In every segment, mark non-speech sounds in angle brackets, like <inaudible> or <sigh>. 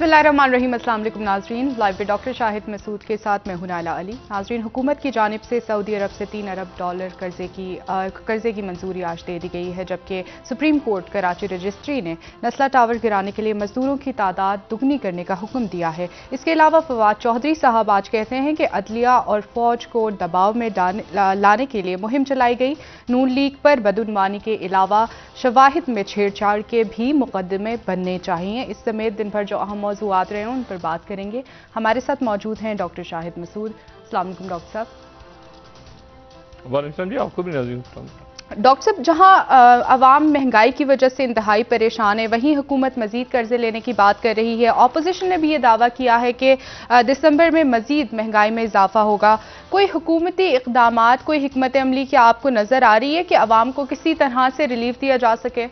बसमीम अल्लाम नाजरीन लाइव डॉक्टर शाहिद मसूद के साथ मैं हुनाला अली नाजरीन हुकूमत की जानब से सऊदी अरब से तीन अरब डॉलर कर्जे की कर्जे की मंजूरी आज दे दी गई है जबकि सुप्रीम कोर्ट कराची रजिस्ट्री ने नस्ला टावर गिराने के लिए मजदूरों की तादाद दुगनी करने का हुक्म दिया है इसके अलावा फवाद चौधरी साहब आज कहते हैं कि अदलिया और फौज को दबाव में लाने के लिए मुहिम चलाई गई नून लीग पर बदनवानी के अलावा शवाहिद में छेड़छाड़ के भी मुकदमे बनने चाहिए इस समेत दिन भर जो अहम मौजूद रहे हैं उन पर बात करेंगे हमारे साथ मौजूद हैं डॉक्टर शाहिद मसूद अलमैकम डॉक्टर साहब जी आपको भी डॉक्टर साहब जहाँ आवाम महंगाई की वजह से इंतहाई परेशान है वहीं हुकूमत मजीद कर्जे लेने की बात कर रही है ऑपोजिशन ने भी ये दावा किया है कि दिसंबर में मजीद महंगाई में इजाफा होगा कोई हुकूमती इकदाम कोई हमत अमली क्या आपको नज़र आ रही है कि आवाम को किसी तरह से रिलीफ दिया जा सके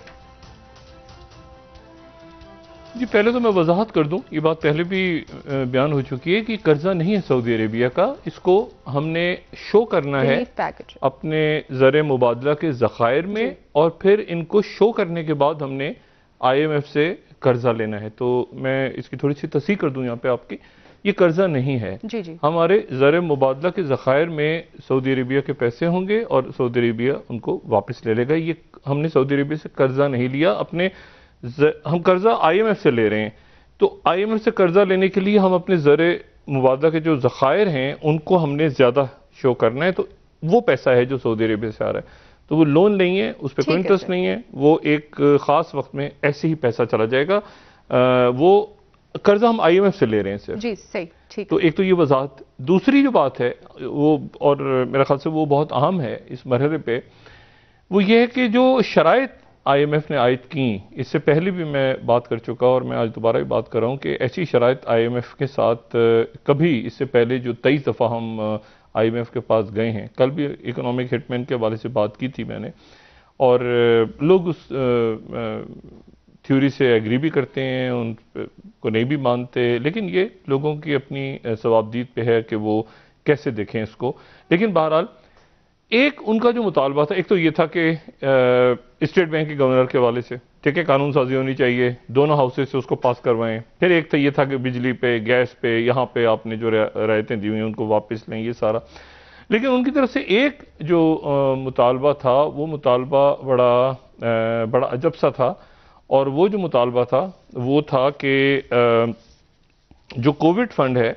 जी पहले तो मैं वजाहत कर दूं ये बात पहले भी बयान हो चुकी है कि कर्जा नहीं है सऊदी अरेबिया का इसको हमने शो करना है अपने ज़र मुबादला के ज़खायर में और फिर इनको शो करने के बाद हमने आईएमएफ से कर्जा लेना है तो मैं इसकी थोड़ी सी तस्ह कर दूं यहाँ पे आपकी ये कर्जा नहीं है जी जी। हमारे ज़र मुबादला के ज़खायर में सऊदी अरेबिया के पैसे होंगे और सऊदी अरेबिया उनको वापस ले लेगा ये हमने सऊदी अरेबिया से कर्जा नहीं लिया अपने हम कर्जा आईएमएफ से ले रहे हैं तो आईएमएफ से कर्जा लेने के लिए हम अपने ज़र मुबादा के जो ज़खायर हैं उनको हमने ज़्यादा शो करना है तो वो पैसा है जो सऊदी अरेबिया से आ रहा है तो वो लोन नहीं है उस पर कोई इंटरेस्ट नहीं है वो एक ख़ास वक्त में ऐसे ही पैसा चला जाएगा आ, वो कर्जा हम आईएमएफ से ले रहे हैं सर जी सही ठीक तो एक तो ये वजाहत दूसरी जो बात है वो और मेरा ख्याल से वो बहुत अहम है इस मरहले पे वो ये है कि जो शराइत आईएमएफ ने आयद की इससे पहले भी मैं बात कर चुका और मैं आज दोबारा भी बात कर रहा हूँ कि ऐसी एम आईएमएफ के साथ कभी इससे पहले जो तेईस दफ़ा हम आईएमएफ के पास गए हैं कल भी इकोनॉमिक हिटमैन के हवाले से बात की थी मैंने और लोग उस थ्योरी से एग्री भी करते हैं उन को नहीं भी मानते लेकिन ये लोगों की अपनी सवाबदीद पे है कि वो कैसे देखें इसको लेकिन बहरहाल एक उनका जो मुतालबा था एक तो ये था कि स्टेट बैंक के गवर्नर के हवाले से ठीक है कानून साजी होनी चाहिए दोनों हाउसेज से उसको पास करवाएं फिर एक तो ये था कि बिजली पे गैस पे यहाँ पे आपने जो रायतें दी हुई हैं उनको वापस लें ये सारा लेकिन उनकी तरफ से एक जो मुतालबा था वो मुतालबा बड़ा आ, बड़ा अजब सा था और वो जो मुतालबा था वो था कि जो कोविड फंड है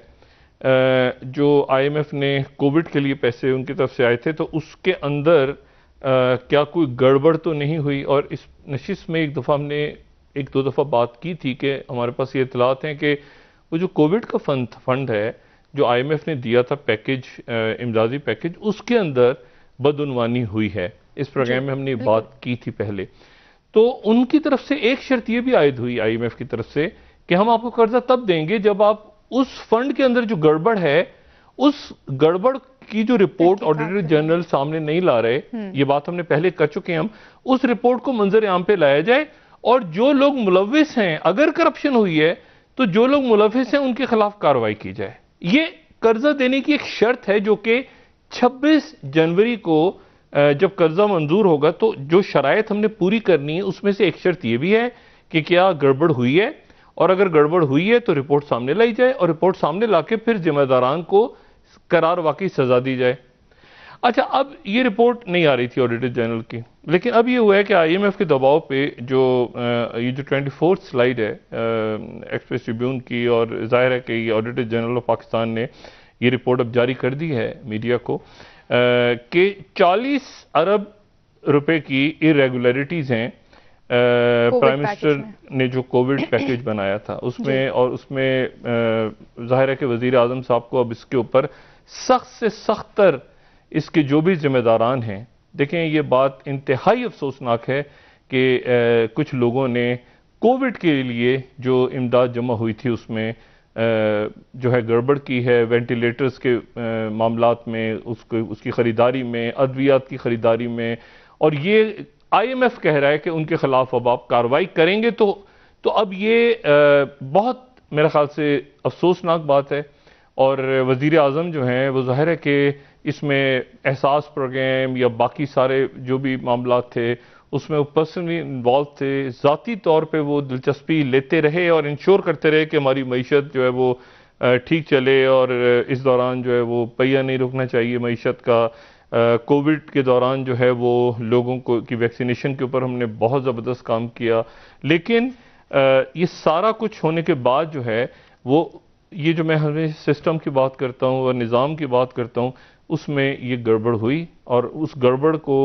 जो आईएमएफ ने कोविड के लिए पैसे उनकी तरफ से आए थे तो उसके अंदर क्या कोई गड़बड़ तो नहीं हुई और इस नशिस में एक दफ़ा हमने एक दो दफ़ा बात की थी कि हमारे पास ये इतलात हैं कि वो जो कोविड का फंड फंड है जो आईएमएफ ने दिया था पैकेज इमदादी पैकेज उसके अंदर बदनवानी हुई है इस प्रोग्राम में हमने बात की थी पहले तो उनकी तरफ से एक शर्त यह भी आयद हुई आईएमएफ की तरफ से कि हम आपको कर्जा तब देंगे जब आप उस फंड के अंदर जो गड़बड़ है उस गड़बड़ की जो रिपोर्ट ऑडिटर जनरल सामने नहीं ला रहे हम्म। ये बात हमने पहले कर चुके हैं हम उस रिपोर्ट को मंजर आम पे लाया जाए और जो लोग मुलविस हैं अगर करप्शन हुई है तो जो लोग मुलविस हैं उनके खिलाफ कार्रवाई की जाए ये कर्जा देने की एक शर्त है जो कि 26 जनवरी को जब कर्जा मंजूर होगा तो जो शराय हमने पूरी करनी है उसमें से एक शर्त यह भी है कि क्या गड़बड़ हुई है और अगर गड़बड़ हुई है तो रिपोर्ट सामने लाई जाए और रिपोर्ट सामने ला के फिर जिम्मेदारान को करार वाकई सजा दी जाए अच्छा अब ये रिपोर्ट नहीं आ रही थी ऑडिटर जनरल की लेकिन अब ये हुआ है कि आईएमएफ के दबाव पे जो ये जो ट्वेंटी फोर्थ स्लाइड है एक्सप्रेस ट्रिब्यून की और जाहिर है कि ऑडिटर जनरल ऑफ पाकिस्तान ने ये रिपोर्ट अब जारी कर दी है मीडिया को कि 40 अरब रुपए की इरेगुलरिटीज़ हैं प्राइम मिनिस्टर ने जो कोविड पैकेज <coughs> बनाया था उसमें और उसमें जाहिर है कि वजीर अजम साहब को अब इसके ऊपर सख्त से सख्तर इसके जो भी जिम्मेदारान हैं देखें ये बात इंतहाई अफसोसनाक है कि कुछ लोगों ने कोविड के लिए जो इमदाद जमा हुई थी उसमें जो है गड़बड़ की है वेंटिलेटर्स के मामला में उसको उसकी ख़रीदारी में अद्वियात की ख़रीदारी में और ये आईएमएफ कह रहा है कि उनके खिलाफ अब आप कार्रवाई करेंगे तो तो अब ये आ, बहुत मेरे ख्याल से अफसोसनाक बात है और वजीर अजम जो हैं वो जाहिर है कि इसमें एहसास प्रोग्राम या बाकी सारे जो भी मामला थे उसमें वो पर्सनली इन्वॉल्व थे ज़ाती तौर पर वो दिलचस्पी लेते रहे और इंश्योर करते रहे कि हमारी मीशत जो है वो ठीक चले और इस दौरान जो है वो पहिया नहीं रुकना चाहिए मीशत का कोविड के दौरान जो है वो लोगों को की वैक्सीनेशन के ऊपर हमने बहुत ज़बरदस्त काम किया लेकिन आ, ये सारा कुछ होने के बाद जो है वो ये जो मैं हमें सिस्टम की बात करता हूँ और निज़ाम की बात करता हूँ उसमें ये गड़बड़ हुई और उस गड़बड़ को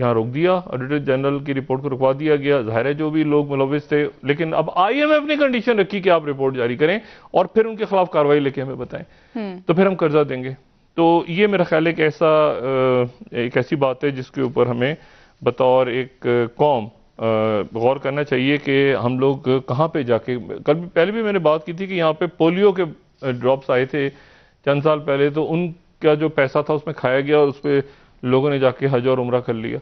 यहाँ रोक दिया ऑडिटर जनरल की रिपोर्ट को रुकवा दिया गया जाहिर है जो भी लोग मुलविस थे लेकिन अब आई एम ने कंडीशन रखी कि आप रिपोर्ट जारी करें और फिर उनके खिलाफ कार्रवाई लेके हमें बताएं हम्म। तो फिर हम कर्जा देंगे तो ये मेरा ख्याल है कि ऐसा एक ऐसी बात है जिसके ऊपर हमें बतौर एक कौम गौर करना चाहिए कि हम लोग कहाँ पे जाके कल पहले भी मैंने बात की थी कि यहाँ पे पोलियो के ड्रॉप्स आए थे चंद साल पहले तो उनका जो पैसा था उसमें खाया गया और उस पर लोगों ने जाके हज और उम्र कर लिया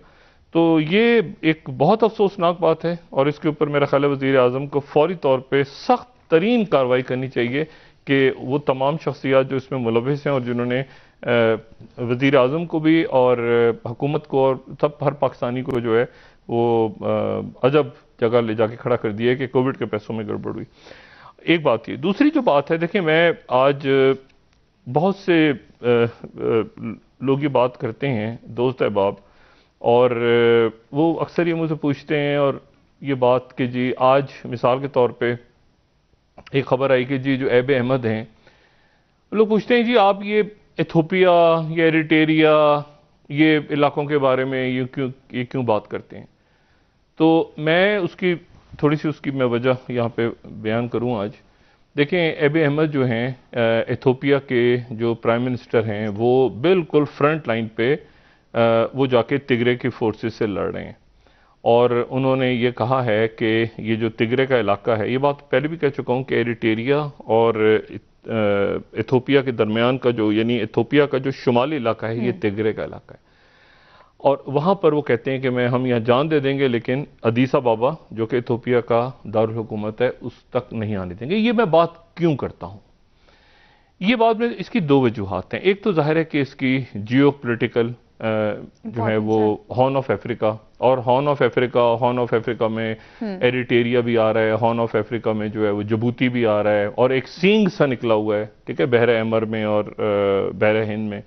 तो ये एक बहुत अफसोसनाक बात है और इसके ऊपर मेरा ख्याल वज़ी अजम को फौरी तौर पर सख्त तरीन कार्रवाई करनी चाहिए कि वो तमाम शख्सियात जो इसमें मुलविस हैं और जिन्होंने वज़ी अजम को भी और हुकूमत को और सब हर पाकिस्तानी को जो है वो अजब जगह ले जाके खड़ा कर दिया कि कोविड के पैसों में गड़बड़ हुई एक बात ये दूसरी जो बात है देखिए मैं आज बहुत से लोग ये बात करते हैं दोस्त अहबाब और वो अक्सर ये मुझे पूछते हैं और ये बात कि जी आज मिसाल के तौर पर एक खबर आई कि जी जो ऐब अहमद हैं लोग पूछते हैं जी आप ये एथोपिया या एरिटेरिया ये इलाकों के बारे में ये क्यों ये क्यों बात करते हैं तो मैं उसकी थोड़ी सी उसकी मैं वजह यहाँ पे बयान करूँ आज देखें एब अहमद जो हैं एथोपिया के जो प्राइम मिनिस्टर हैं वो बिल्कुल फ्रंट लाइन पे आ, वो जाके तिगरे की फोर्सेस से लड़ रहे हैं और उन्होंने ये कहा है कि ये जो तिगरे का इलाका है ये बात पहले भी कह चुका हूँ कि एरिटेरिया और इथोपिया के दरमियान का जो यानी इथोपिया का जो शुमाली इलाका है ये हम्म। तिगरे का इलाका है और वहाँ पर वो कहते हैं कि मैं हम यहाँ जान दे देंगे लेकिन अदीसा बाबा जो कि इथोपिया का दारकूमत है उस तक नहीं आने देंगे ये मैं बात क्यों करता हूँ ये बात में इसकी दो वजूहत हैं एक तो जाहिर है कि इसकी जियो पोलिटिकल जो है वो हॉर्न ऑफ अफ्रीका और horn of Africa horn of Africa में एरिटेरिया hmm. भी आ रहा है हॉर्न ऑफ अफ्रीका में जो है वो जबूती भी आ रहा है और एक सींग सा निकला हुआ है ठीक है बहरा अमर में और बहर हिंद में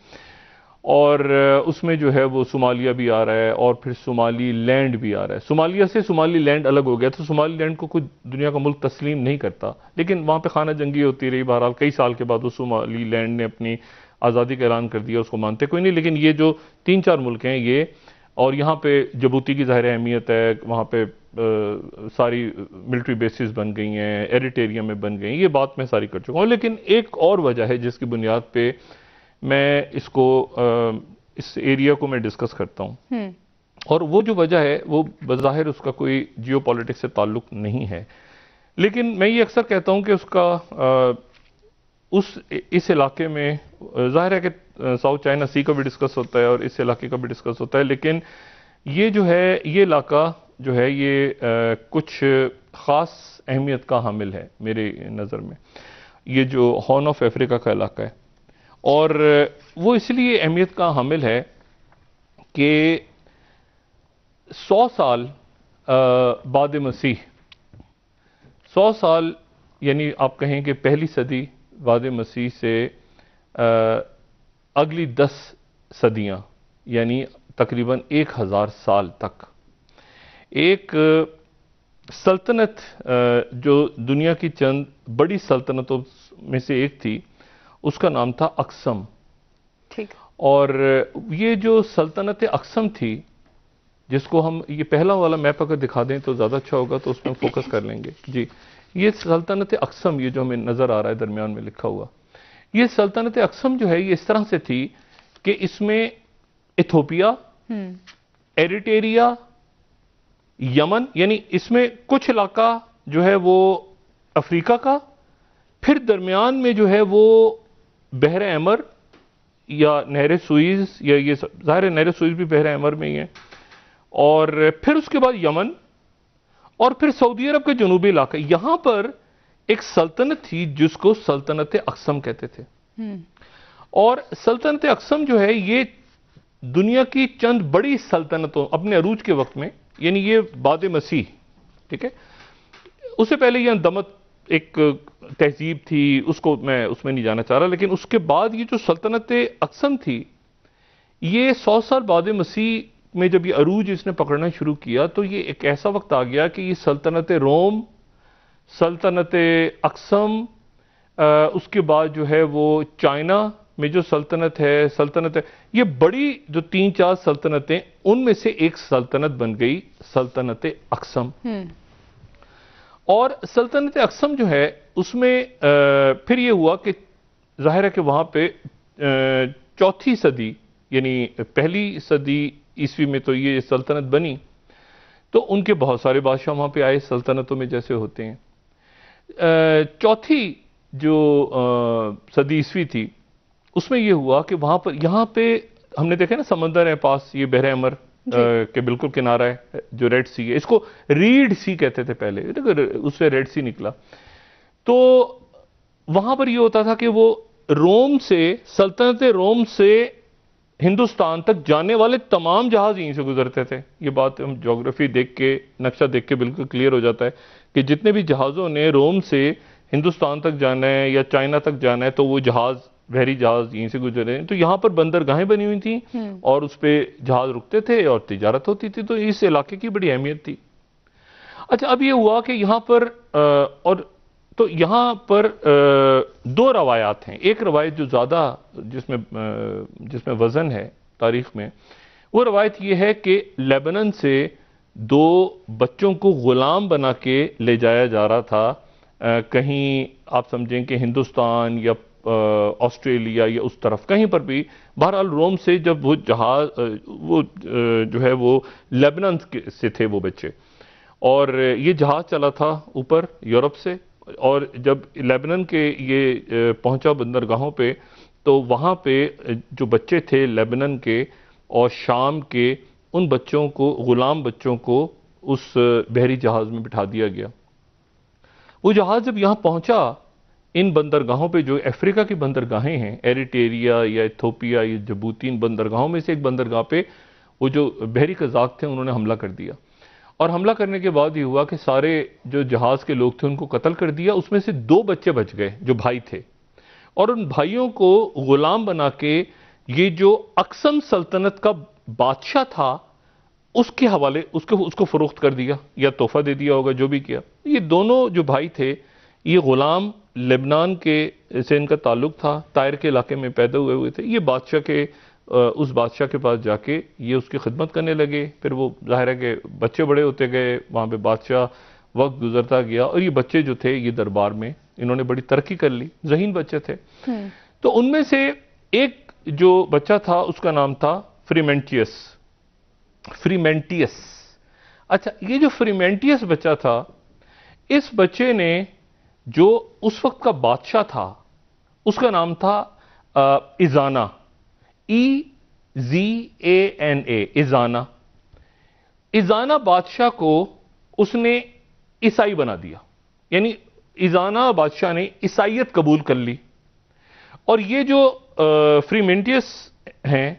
और उसमें जो है वो सोमालिया भी आ रहा है और फिर सोमाली लैंड भी आ रहा है सोमालिया से सोमाली लैंड अलग हो गया तो सोमाली लैंड को कुछ दुनिया का मुल्क तस्लीम नहीं करता लेकिन वहाँ पे खाना जंगी होती रही बहरहाल कई साल के बाद वो सोमाली लैंड ने अपनी आज़ादी का ऐलान कर दिया उसको मानते कोई नहीं लेकिन ये जो तीन चार मुल्क हैं ये और यहाँ पे जबूती की ज़ाहिर अहमियत है वहाँ पे आ, सारी मिलिट्री बेसिस बन गई हैं एरिटेरिया में बन गई ये बात मैं सारी कर चुका हूँ लेकिन एक और वजह है जिसकी बुनियाद पर मैं इसको आ, इस एरिया को मैं डिस्कस करता हूँ हम्म। और वो जो वजह है वो बज़ाहिर उसका कोई जियो से ताल्लुक नहीं है लेकिन मैं ये अक्सर कहता हूँ कि उसका आ, उस इस इलाके में जाहिर है कि साउथ चाइना सी का भी डिस्कस होता है और इस इलाके का भी डिस्कस होता है लेकिन ये जो है ये इलाका जो है ये आ, कुछ ख़ास अहमियत का हामिल है मेरे नज़र में ये जो हॉर्न ऑफ अफ्रीका का इलाका है और वो इसलिए अहमियत का हामिल है कि सौ साल बाद मसीह सौ साल यानी आप कहें कि पहली सदी वाद मसीह से आ, अगली दस सदियाँ यानी तकरीबन एक हज़ार साल तक एक सल्तनत जो दुनिया की चंद बड़ी सल्तनतों में से एक थी उसका नाम था अक्सम ठीक और ये जो सल्तनत अक्सम थी जिसको हम ये पहला वाला मैप अगर दिखा दें तो ज़्यादा अच्छा होगा तो उसमें फोकस कर लेंगे जी ये सल्तनत अक्सम ये जो हमें नज़र आ रहा है दरमियान में लिखा हुआ ये सल्तनत अक्सम जो है ये इस तरह से थी कि इसमें इथोपिया हम्म। एरिटेरिया यमन यानी इसमें कुछ इलाका जो है वो अफ्रीका का फिर दरमियान में जो है वो बहर अमर या नहर सुइज या ये ज़ाहिर नहर सुइज भी बहर अमर में ही है और फिर उसके बाद यमन और फिर सऊदी अरब के जनूबी इलाके यहां पर एक सल्तनत थी जिसको सल्तनत अक्सम कहते थे हम्म। और सल्तनत अक्सम जो है ये दुनिया की चंद बड़ी सल्तनतों अपने अरूज के वक्त में यानी ये बाद मसीह ठीक है उससे पहले यह दमत एक तहजीब थी उसको मैं उसमें नहीं जाना चाह रहा लेकिन उसके बाद ये जो सल्तनत अक्सम थी ये सौ साल बाद मसीह में जब ये अरूज इसने पकड़ना शुरू किया तो ये एक ऐसा वक्त आ गया कि ये सल्तनत रोम सल्तनत अक्सम उसके बाद जो है वो चाइना में जो सल्तनत है सल्तनत है ये बड़ी जो तीन चार सल्तनतें उनमें से एक सल्तनत बन गई सल्तनत अक्सम हम्म। और सल्तनत अक्सम जो है उसमें फिर ये हुआ कि जाहिर है कि वहाँ पे चौथी सदी यानी पहली सदी ईस्वी में तो ये सल्तनत बनी तो उनके बहुत सारे बादशाह वहां पे आए सल्तनतों में जैसे होते हैं चौथी जो सदी ईस्वी थी उसमें यह हुआ कि वहां पर यहाँ पे हमने देखा ना समंदर है पास ये बहरे अमर के बिल्कुल किनारा है जो रेड सी है इसको रीड सी कहते थे पहले देखो उससे रेड सी निकला तो वहां पर यह होता था कि वो रोम से सल्तनत रोम से हिंदुस्तान तक जाने वाले तमाम जहाज यहीं से गुजरते थे ये बात हम जोग्राफी देख के नक्शा देख के बिल्कुल क्लियर हो जाता है कि जितने भी जहाज़ों ने रोम से हिंदुस्तान तक जाना है या चाइना तक जाना है तो वो जहाज़ बहरी जहाज यहीं से गुजरे तो यहाँ पर बंदरगाहें बनी हुई थी हम्म। और उस पर जहाज रुकते थे और तजारत होती थी तो इस इलाके की बड़ी अहमियत थी अच्छा अब ये हुआ कि यहाँ पर आ, और तो यहाँ पर दो रवायात हैं एक रवायत जो ज़्यादा जिसमें जिसमें वज़न है तारीख में वो रवायत यह है कि लेबनन से दो बच्चों को ग़ुलाम बना के ले जाया जा रहा था कहीं आप समझें कि हिंदुस्तान या ऑस्ट्रेलिया या उस तरफ कहीं पर भी बहरहाल रोम से जब वो जहाज वो जो है वो लेबनन से थे वो बच्चे और ये जहाज़ चला था ऊपर यूरोप से और जब लेबनन के ये पहुंचा बंदरगाहों पे तो वहाँ पे जो बच्चे थे लेबनन के और शाम के उन बच्चों को ग़ुलाम बच्चों को उस बहरी जहाज़ में बिठा दिया गया वो जहाज़ जब यहाँ पहुँचा इन बंदरगाहों पे जो अफ्रीका की बंदरगाहें हैं एरिटेरिया या इथोपिया या जबूती इन बंदरगाहों में से एक बंदरगाह पे वो जो बहरी कजाक थे उन्होंने हमला कर दिया और हमला करने के बाद ये हुआ कि सारे जो जहाज के लोग थे उनको कत्ल कर दिया उसमें से दो बच्चे बच गए जो भाई थे और उन भाइयों को गुलाम बना के ये जो अक्सम सल्तनत का बादशाह था उसके हवाले उसके उसको फरोख्त कर दिया या तोहफा दे दिया होगा जो भी किया ये दोनों जो भाई थे ये गुलाम लेबनान के से इनका ताल्लुक था तायर के इलाके में पैदा हुए हुए थे ये बादशाह के उस बादशाह के पास जाके ये उसकी खिदमत करने लगे फिर वो जाहिर है कि बच्चे बड़े होते गए वहाँ पर बादशाह वक्त गुजरता गया और ये बच्चे जो थे ये दरबार में इन्होंने बड़ी तरक्की कर ली जहीन बच्चे थे हम्म। तो उनमें से एक जो बच्चा था उसका नाम था फ्रीमेंटियस फ्रीमेंटियस अच्छा ये जो फ्रीमेंटियस बच्चा था इस बच्चे ने जो उस वक्त का बादशाह था उसका नाम था आ, इजाना ई जी ए एन ए इजाना इजाना बादशाह को उसने ईसाई बना दिया यानी इजाना बादशाह ने ईसाइत कबूल कर ली और ये जो फ्रीमेंटियस हैं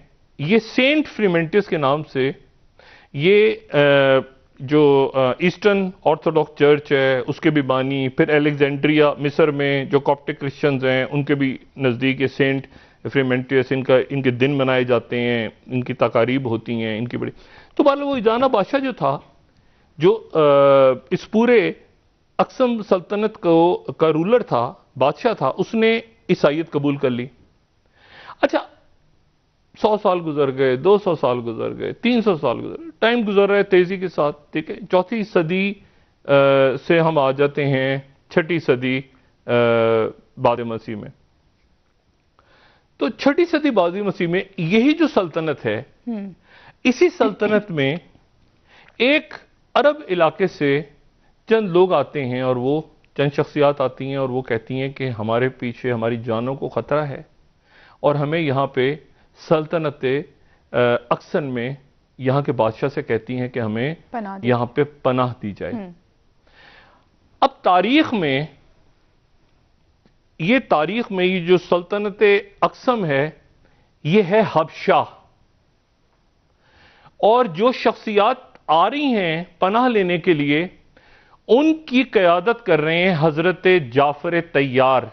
ये सेंट फ्रीमेंटियस के नाम से ये आ, जो ईस्टर्न ऑर्थोडॉक्स चर्च है उसके भी बानी फिर अलेक्जेंड्रिया मिस्र में जो कॉप्टिक क्रिश्चियंस हैं उनके भी नज़दीक ये सेंट फ्रीमेंटियस इनका इनके दिन मनाए जाते हैं इनकी तकारीब होती हैं इनकी बड़ी तो बाल वो ईजाना बादशाह जो था जो आ, इस पूरे अक्सम सल्तनत को का रूलर था बादशाह था उसने ईसाइत कबूल कर ली अच्छा सौ साल गुजर गए दो सौ साल गुजर गए तीन सौ साल गुजर गए टाइम गुजर रहा है तेज़ी के साथ ठीक है चौथी सदी आ, से हम आ जाते हैं छठी सदी बाद मसीह में तो छठी सदी बाउदी मसीह में यही जो सल्तनत है हम्म। इसी सल्तनत में एक अरब इलाके से चंद लोग आते हैं और वो चंद शख्सियात आती हैं और वो कहती हैं कि हमारे पीछे हमारी जानों को ख़तरा है और हमें यहाँ पे सल्तनत अक्सन में यहाँ के बादशाह से कहती हैं कि हमें यहाँ पे पनाह दी जाए हम्म। अब तारीख में ये तारीख में ये जो सल्तनत अक्सम है ये है हबशाह और जो शख्सियात आ रही हैं पनाह लेने के लिए उनकी क्यादत कर रहे हैं हजरत जाफर तैयार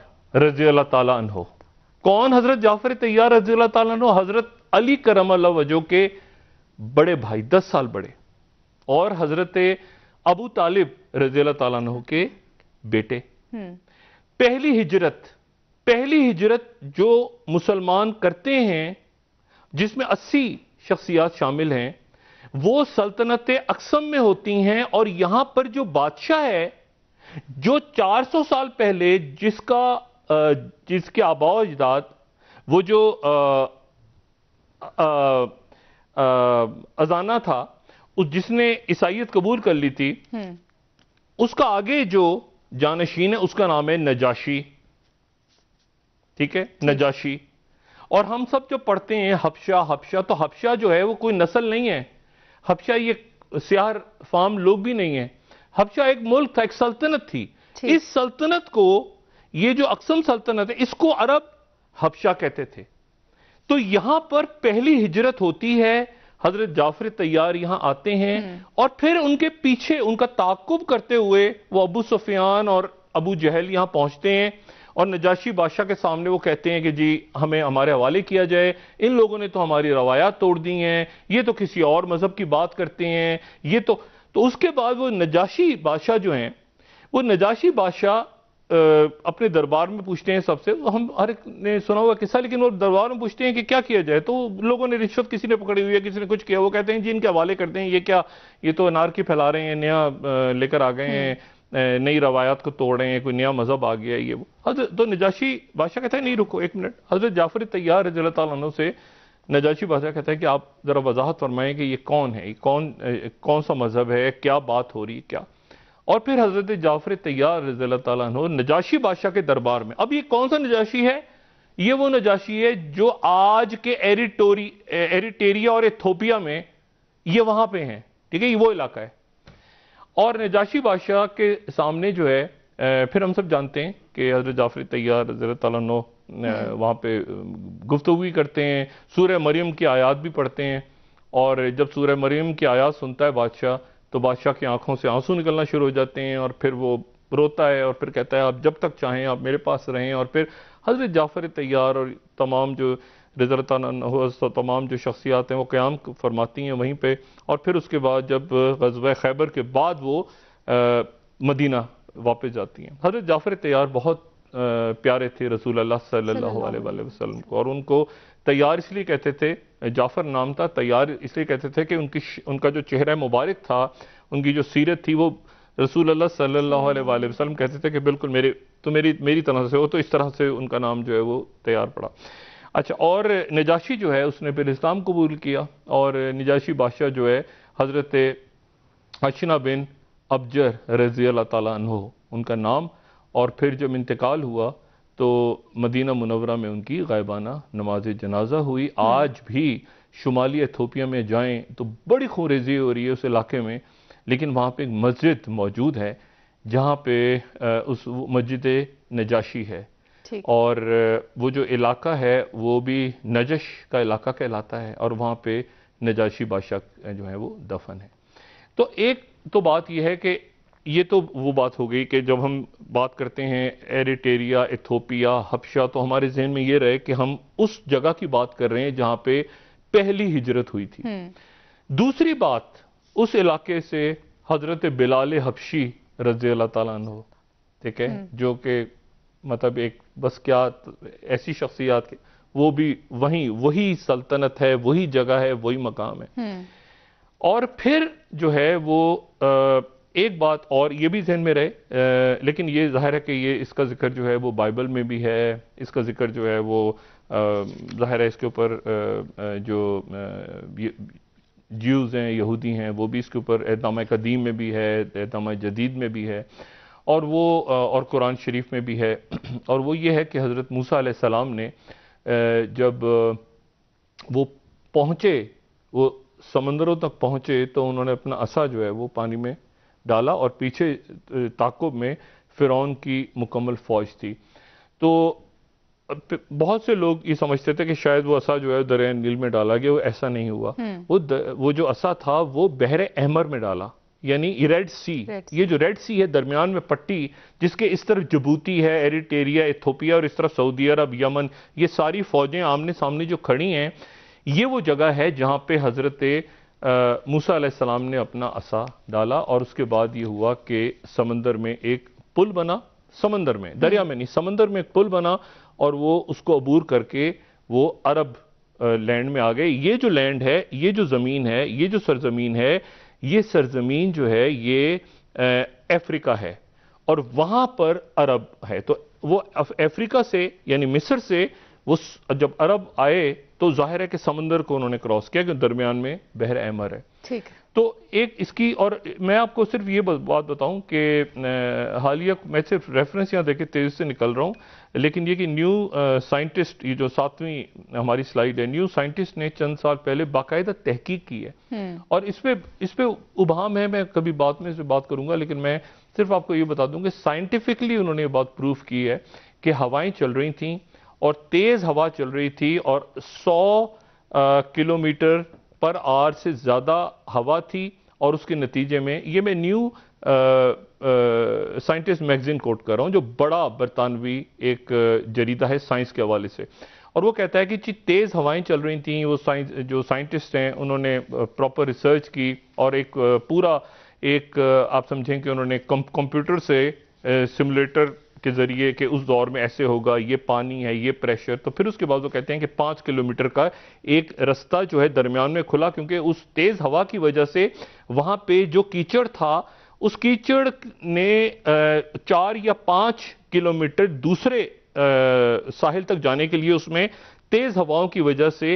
रजी अल्लाह तला कौन हजरत जाफर तैयार रजी अल्लाह तहो हजरत अली करम वजो के बड़े भाई दस साल बड़े और हजरत अबू तालिब रजी अल्लाह तहो के बेटे हम्म। पहली हिजरत पहली हिजरत जो मुसलमान करते हैं जिसमें अस्सी शख्सियात शामिल हैं वो सल्तनत अक्सम में होती हैं और यहां पर जो बादशाह है जो 400 साल पहले जिसका जिसके आबाव अजदाद वो जो अजाना था उस जिसने ईसाइत कबूल कर ली थी हम्म। उसका आगे जो जानशीन है उसका नाम है नजाशी ठीक है नजाशी और हम सब जो पढ़ते हैं हफ्शा हफ्शा तो हफ्शा जो है वो कोई नस्ल नहीं है हफ्शा ये सियार फाम लोग भी नहीं है हफ्शा एक मुल्क था एक सल्तनत थी इस सल्तनत को ये जो अक्सम सल्तनत है इसको अरब हफ्शा कहते थे तो यहां पर पहली हिजरत होती है हजरत जाफर तैयार यहाँ आते हैं हम्म। और फिर उनके पीछे उनका ताकुब करते हुए वो अबू सुफियान और अबू जहल यहाँ पहुँचते हैं और नजाशी बादशाह के सामने वो कहते हैं कि जी हमें हमारे हवाले किया जाए इन लोगों ने तो हमारी रवायात तोड़ दी हैं ये तो किसी और मजहब की बात करते हैं ये तो तो उसके बाद वो नजाशी बादशाह जो हैं वो नजाशी बादशाह अपने दरबार में पूछते हैं सबसे तो हम हर एक ने सुना हुआ किस्सा लेकिन वो दरबार में पूछते हैं कि क्या किया जाए तो लोगों ने रिश्वत किसी ने पकड़ी हुई है किसी ने कुछ किया वो कहते हैं जी इनके हवाले करते हैं ये क्या ये तो अनारकी फैला रहे हैं नया लेकर आ गए हम्म। हैं नई रवायात को तोड़ रहे हैं कोई नया मजहब आ गया ये वो हजरत तो नजाशी बादशाह कहते हैं नहीं रुको एक मिनट हजरत जाफर तैयार रजी तु से नजाशी बादशाह कहते हैं कि आप ज़रा वजाहत फरमाएं कि ये कौन है ये कौन कौन सा मजहब है क्या बात हो रही है क्या और फिर हजरत जाफर तैयार रजील तु नजाशी बादशाह के दरबार में अब ये कौन सा नजाशी है ये वो नजाशी है जो आज के एरिटोरी एरिटेरिया और एथोपिया में ये वहां पे हैं ठीक है ये वो इलाका है और नजाशी बादशाह के सामने जो है फिर हम सब जानते हैं कि हजरत जाफर तैयार रजील तु वहाँ पे गुफ्तु भी करते हैं सूर्य मरियम की आयात भी पढ़ते हैं और जब सूर्य मरियम की आयात सुनता है बादशाह तो बादशाह की आंखों से आंसू निकलना शुरू हो जाते हैं और फिर वो रोता है और फिर कहता है आप जब तक चाहें आप मेरे पास रहें और फिर हज़रत जाफ़र तैयार और तमाम जो रजरता तमाम जो शख्सियात हैं वो क़्याम फरमाती हैं वहीं पर और फिर उसके बाद जब गजब खैबर के बाद वो आ, मदीना वापस जाती हैं हज़रत जाफ़र तैयार बहुत आ, प्यारे थे रसूल अल्लाह सल्लल्लाहु अलैहि वसल्लम को और उनको तैयार इसलिए कहते थे जाफर नाम था तैयार इसलिए कहते थे कि उनकी उनका जो चेहरा मुबारक था उनकी जो सीरत थी वो रसूल अल्लाह सल्लल्लाहु अलैहि वसल्लम कहते थे कि बिल्कुल मेरे तो मेरी मेरी तरह से हो तो इस तरह से उनका नाम जो है वो तैयार पड़ा अच्छा और नजाशी जो है उसने फिर इस्लाम कबूल किया और नजाशी बादशाह जो है हज़रत अशना बिन अबजर रजी अल्लाह तु उनका नाम और फिर जब इंतकाल हुआ तो मदीना मुनवरा में उनकी गायबाना नमाज जनाजा हुई आज भी शुमाली एथोपिया में जाएं तो बड़ी खोरेजी हो रही है उस इलाके में लेकिन वहाँ पे एक मस्जिद मौजूद है जहाँ पे उस मस्जिद नजाशी है और वो जो इलाका है वो भी नजश का इलाका कहलाता है और वहाँ पे नजाशी बादशाह जो है वो दफन है तो एक तो बात यह है कि ये तो वो बात हो गई कि जब हम बात करते हैं एरिटेरिया इथोपिया हपशा तो हमारे जहन में ये रहे कि हम उस जगह की बात कर रहे हैं जहां पे पहली हिजरत हुई थी हम्म। दूसरी बात उस इलाके से हजरत बिलाल हपशी रजी अल्लाह तु ठीक है हम्म। जो कि मतलब एक बस क्या ऐसी शख्सियात के वो भी वही वही सल्तनत है वही जगह है वही मकाम है हम्म। और फिर जो है वो आ, एक बात और ये भी जहन में रहे आ, लेकिन ये जाहिर है कि ये इसका जिक्र जो है वो बाइबल में भी है इसका जिक्र जो है वो जाहिर है इसके ऊपर जो ज्यूज़ हैं यहूदी हैं वो भी इसके ऊपर एहदामा कदीम में भी है एहदामा जदीद में भी है और वो और कुरान शरीफ में भी है <clears throat> और वो ये है कि हज़रत मूसा सलाम ने जब वो पहुँचे वो समंदरों तक पहुँचे तो उन्होंने अपना असा जो है वो पानी में डाला और पीछे ताकुब में फिरौन की मुकम्मल फौज थी तो बहुत से लोग ये समझते थे कि शायद वो असा जो है दर नील में डाला गया वो ऐसा नहीं हुआ हम्म। वो द, वो जो असा था वो बहरे अहमर में डाला यानी रेड सी ये जो रेड सी है दरमियान में पट्टी जिसके इस तरफ जबूती है एरिटेरिया इथोपिया और इस तरफ सऊदी अरब यमन ये सारी फौजें आमने सामने जो खड़ी हैं ये वो जगह है जहाँ पे हजरत मूसा आसमाम ने अपना असा डाला और उसके बाद ये हुआ कि समंदर में एक पुल बना समंदर में हम्म। दरिया में नहीं समंदर में एक पुल बना और वो उसको अबूर करके वो अरब लैंड में आ गए ये जो लैंड है ये जो ज़मीन है ये जो सरजमीन है ये सरजमीन जो है ये अफ्रीका है और वहाँ पर अरब है तो वो अफ्रीका से यानी मिस्र से वो जब अरब आए तो जाहिर है कि समंदर को उन्होंने क्रॉस किया क्योंकि दरमियान में बहर अहमर है ठीक तो एक इसकी और मैं आपको सिर्फ ये बात बताऊं कि हालिया मैं सिर्फ रेफरेंस यहाँ देखे तेज़ी से निकल रहा हूँ लेकिन ये कि न्यू साइंटिस्ट ये जो सातवीं हमारी स्लाइड है न्यू साइंटिस्ट ने चंद साल पहले बाकायदा तहकीक की है हम्म। और इस पर इस पर उभाम है मैं कभी बाद में इस बात करूंगा लेकिन मैं सिर्फ आपको ये बता दूँ कि साइंटिफिकली उन्होंने ये बात प्रूफ की है कि हवाएं चल रही थी और तेज़ हवा चल रही थी और 100 किलोमीटर पर आर से ज़्यादा हवा थी और उसके नतीजे में ये मैं न्यू साइंटिस्ट मैगजीन कोट कर रहा हूँ जो बड़ा बरतानवी एक जरीदा है साइंस के हवाले से और वो कहता है कि जी तेज़ हवाएं चल रही थी वो साइंस जो साइंटिस्ट हैं उन्होंने प्रॉपर रिसर्च की और एक पूरा एक आप समझें कि उन्होंने कंप्यूटर से सिमुलेटर के ज़रिए कि उस दौर में ऐसे होगा ये पानी है ये प्रेशर तो फिर उसके बाद वो कहते हैं कि पाँच किलोमीटर का एक रास्ता जो है दरमियान में खुला क्योंकि उस तेज़ हवा की वजह से वहाँ पे जो कीचड़ था उस कीचड़ ने चार या पाँच किलोमीटर दूसरे साहिल तक जाने के लिए उसमें तेज़ हवाओं की वजह से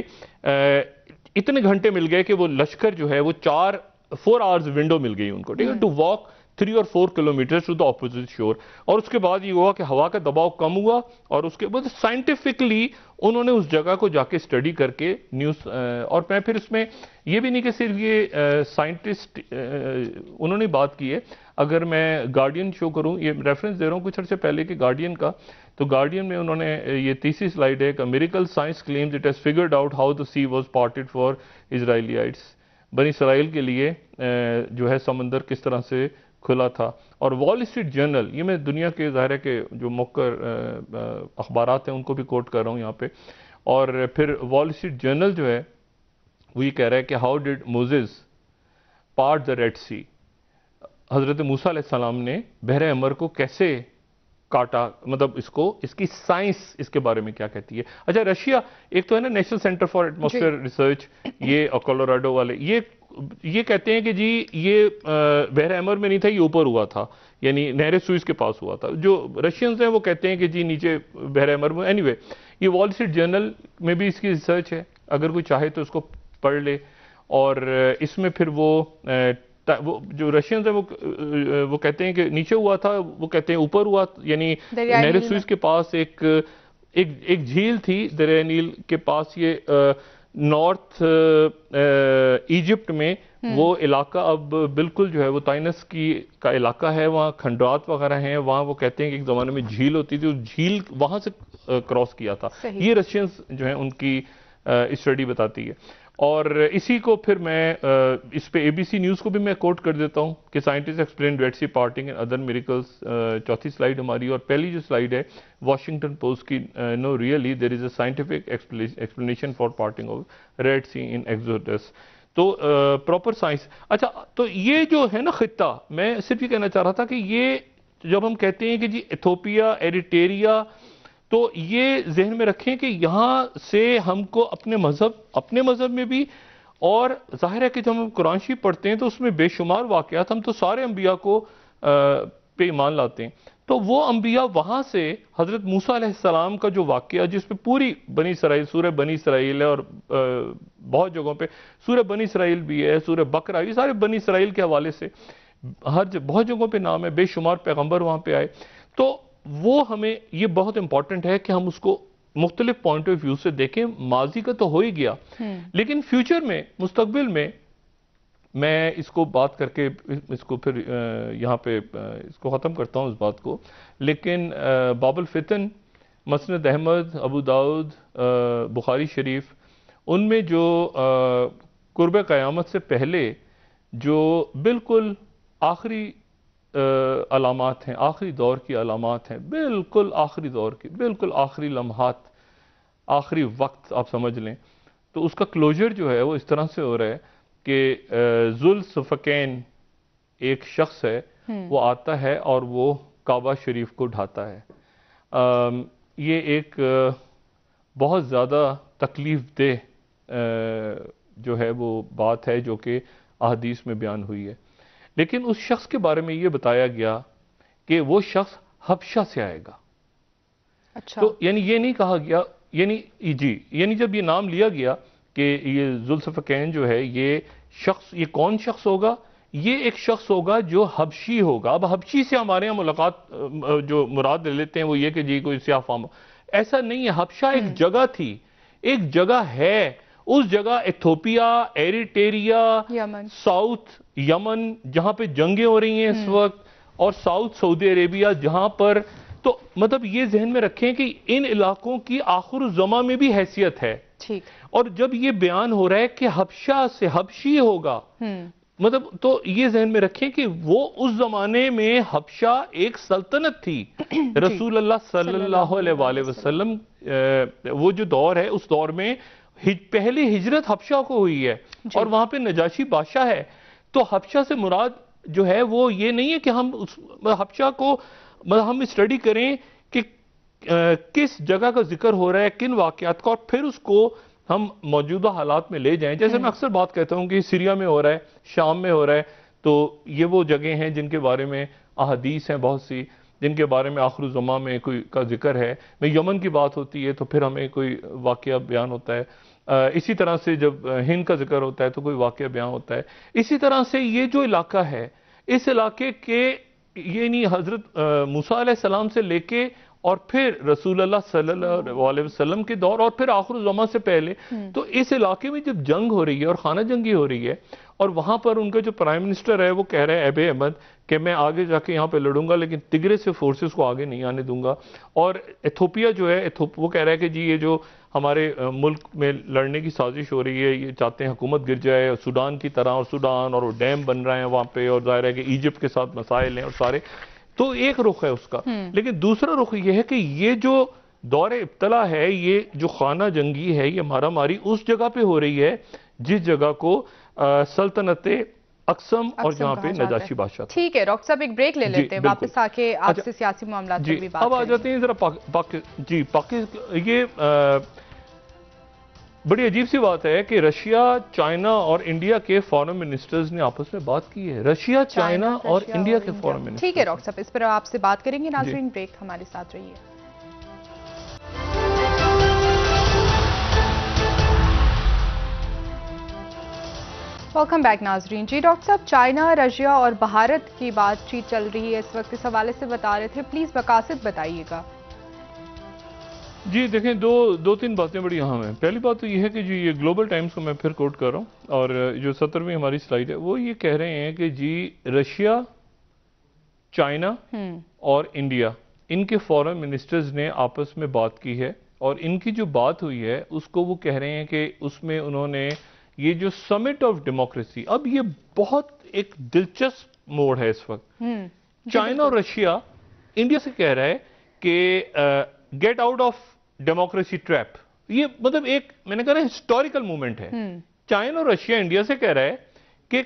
इतने घंटे मिल गए कि वो लश्कर जो है वो चार फोर आवर्स विंडो मिल गई उनको ठीक है टू हम्म। वॉक थ्री और four kilometre to the opposite shore और उसके बाद ये हुआ कि हवा का दबाव कम हुआ और उसके बाद साइंटिफिकली उन्होंने उस जगह को जाके स्टडी करके न्यूज़ और मैं फिर इसमें ये भी नहीं कि सिर्फ ये साइंटिस्ट उन्होंने बात की है अगर मैं गार्डियन शो करूं ये रेफरेंस दे रहा हूं कुछ अर्से पहले के गार्डियन का तो गार्डियन में उन्होंने ये तीसरी स्लाइड है American science claims it has figured out how the sea was parted for Israelites बनी इसराइल के लिए जो है समंदर किस तरह से खुला था और वॉल स्ट्रीट जर्नल ये मैं दुनिया के ज़ाहिर के जो मुकर अखबार हैं उनको भी कोट कर रहा हूँ यहाँ पे और फिर वॉल स्ट्रीट जर्नल जो है वो ये कह रहा है कि how did Moses part the Red Sea हज़रत मूसा सलाम ने बहर अमर को कैसे काटा मतलब इसको इसकी साइंस इसके बारे में क्या कहती है अच्छा रशिया एक तो है ना National Centre for Atmosphere Research ये कोलोराडो वाले ये ये कहते हैं कि जी ये बहरहमर में नहीं था ये ऊपर हुआ था यानी नहर सुइस के पास हुआ था जो रशियंस हैं वो कहते हैं कि जी नीचे बहरहमर में एनीवे anyway, ये वॉल स्ट्रीट जर्नल में भी इसकी रिसर्च है अगर कोई चाहे तो उसको पढ़ ले और इसमें फिर वो वो जो रशियंस हैं वो वो कहते हैं कि नीचे हुआ था वो कहते हैं ऊपर हुआ यानी नहर सुइस के पास एक एक एक झील थी दरिया नील के पास ये आ, नॉर्थ इजिप्ट में हम्म। वो इलाका अब बिल्कुल जो है वो ताइनस की का इलाका है वहाँ खंडरात वगैरह हैं वहाँ वो कहते हैं कि एक ज़माने में झील होती थी उस झील वहाँ से क्रॉस किया था ये रशियंस जो है उनकी स्टडी बताती है और इसी को फिर मैं इस पे एबीसी न्यूज़ को भी मैं कोट कर देता हूँ कि scientist explain Red Sea parting and other miracles चौथी स्लाइड हमारी और पहली जो स्लाइड है वॉशिंगटन पोस्ट की no really there is a scientific explanation for parting of Red Sea in Exodus तो प्रॉपर साइंस अच्छा तो ये जो है ना खत्ता मैं सिर्फ ये कहना चाह रहा था कि ये जब हम कहते हैं कि जी इथोपिया एडिटेरिया तो ये जहन में रखें कि यहाँ से हमको अपने मज़हब अपने मज़हब में भी और जाहिर है कि जब हम कुरान शरीफ पढ़ते हैं तो उसमें बेशुमार वाकत हम तो सारे अंबिया को पे ईमान लाते हैं तो वो अंबिया वहाँ से हज़रत मूसा का जो वाक़ जिसपे पूरी बनी इसराइल सूर्य बनी इसराइल है और बहुत जगहों पर सूर्य बनी इसराइल भी है सूर्य बकरा ये सारे बनी इसराइल के हवाले से हर बहुत जगहों पर नाम है बेशुमार पैगंबर वहाँ पर आए तो वो हमें ये बहुत इंपॉर्टेंट है कि हम उसको मुख्तलिफ पॉइंट ऑफ व्यू से देखें माजी का तो हो ही गया हम्म। लेकिन फ्यूचर में मुस्तबिल में मैं इसको बात करके इसको फिर यहाँ पे इसको ख़त्म करता हूँ उस बात को लेकिन बाबुल फितन मसनद अहमद अबू दाऊद बुखारी शरीफ उनमें जो कुर्ब क़यामत से पहले जो बिल्कुल आखिरी अलामत हैं आखिरी दौर की अलामत हैं बिल्कुल आखिरी दौर की बिल्कुल आखिरी लम्हात आखिरी वक्त आप समझ लें तो उसका क्लोजर जो है वो इस तरह से हो रहा है कि सफकैन एक शख्स है हम्म। वो आता है और वो काबा शरीफ को ढाता है आ, ये एक बहुत ज़्यादा तकलीफ दे जो है वो बात है जो कि अहदीस में बयान हुई है लेकिन उस शख्स के बारे में यह बताया गया कि वो शख्स हबशा से आएगा अच्छा तो यानी ये नहीं कहा गया यानी जी यानी जब ये नाम लिया गया कि ये जुल्सफ़कैन जो है ये शख्स ये कौन शख्स होगा ये एक शख्स होगा जो हबशी होगा अब हबशी से हमारे यहाँ मुलाकात जो मुराद ले लेते हैं वो ये कि जी कोई सिया फाम ऐसा नहीं है हबशा एक हम्म। जगह थी एक जगह है उस जगह एथोपिया एरिटेरिया साउथ यमन जहां पे जंगें हो रही हैं इस हम्म। वक्त और साउथ सऊदी अरेबिया जहां पर तो मतलब ये जहन में रखें कि इन इलाकों की आखिर जमा में भी हैसियत है ठीक और जब ये बयान हो रहा है कि हबशा से हबशी होगा हम्म। मतलब तो ये जहन में रखें कि वो उस जमाने में हबशा एक सल्तनत थी <clears throat> रसूल अल्लाह सल्लल्लाहु अलैहि वसल्लम वो जो दौर है उस दौर में पहली हिजरत हफ्शा को हुई है और वहां पे नजाशी बादशाह है तो हफ्शा से मुराद जो है वो ये नहीं है कि हम उस हफ्शा को मतलब हम स्टडी करें कि आ, किस जगह का जिक्र हो रहा है किन वाकियात का और फिर उसको हम मौजूदा हालात में ले जाएं जैसे मैं हम्म। अक्सर बात कहता हूं कि सीरिया में हो रहा है शाम में हो रहा है तो ये वो जगह हैं जिनके बारे में अहदीस हैं बहुत सी जिनके बारे में आखिर ज़मा में कोई का जिक्र है मैं यमन की बात होती है तो फिर हमें कोई वाक़ बयान होता है आ, इसी तरह से जब हिंद का जिक्र होता है तो कोई वाक्य बयान होता है इसी तरह से ये जो इलाका है इस इलाके के ये नहीं हज़रत मूसा सलाम से लेके और फिर रसूल अल्लाह के दौर और फिर आखिर जमा से पहले हम्म। तो इस इलाके में जब जंग हो रही है और खाना जंगी हो रही है और वहां पर उनका जो प्राइम मिनिस्टर है वो कह रहे हैं एब अहमद कि मैं आगे जाके यहाँ पे लड़ूंगा लेकिन तिगरे से फोर्सेस को आगे नहीं आने दूंगा और एथोपिया जो है एथोप वो कह रहा है कि जी ये जो हमारे मुल्क में लड़ने की साजिश हो रही है ये चाहते हैं हुकूमत गिर जाए और सूडान की तरह और सूडान और वो डैम बन रहे हैं वहाँ पे और जाहिर है कि इजिप्ट के साथ मसाइल हैं और सारे तो एक रुख है उसका हम्म। लेकिन दूसरा रुख ये है कि ये जो दौर इब्तला है ये जो खाना जंगी है ये मारामारी उस जगह पे हो रही है जिस जगह को सल्तनत अक्सम और यहाँ पे नजाशी बादशाह ठीक है डॉक्टर साहब एक ब्रेक ले लेते हैं वापस आके अच्छा, आपसे सियासी मामला जी भी बात अब आ जाते हैं जरा जी पाकिस्तान ये बड़ी अजीब सी बात है कि रशिया चाइना और इंडिया के फॉरेन मिनिस्टर्स ने आपस में बात की है रशिया चाइना और इंडिया के फॉरेन मिनिस्टर ठीक है डॉक्टर साहब इस पर आपसे बात करेंगे नाजरीन ब्रेक हमारे साथ रहिए वेलकम बैक नाजरीन जी डॉक्टर साहब चाइना रशिया और भारत की बातचीत चल रही है इस वक्त इस हवाले से बता रहे थे प्लीज़ बकासित बताइएगा जी देखें दो दो तीन बातें बड़ी अहम हैं पहली बात तो यह है कि जी ये ग्लोबल टाइम्स को मैं फिर कोट कर रहा हूँ और जो सत्रहवीं हमारी स्लाइड है वो ये कह रहे हैं कि जी रशिया चाइना हम्म. और इंडिया इनके फॉरेन मिनिस्टर्स ने आपस में बात की है और इनकी जो बात हुई है उसको वो कह रहे हैं कि उसमें उन्होंने ये जो समिट ऑफ डेमोक्रेसी अब ये बहुत एक दिलचस्प मोड़ है इस वक्त चाइना हम्म, और रशिया इंडिया से कह रहा है कि get out of democracy trap ये मतलब एक मैंने कहा हिस्टोरिकल मूवमेंट है चाइना हम्म। और रशिया इंडिया से कह रहा है कि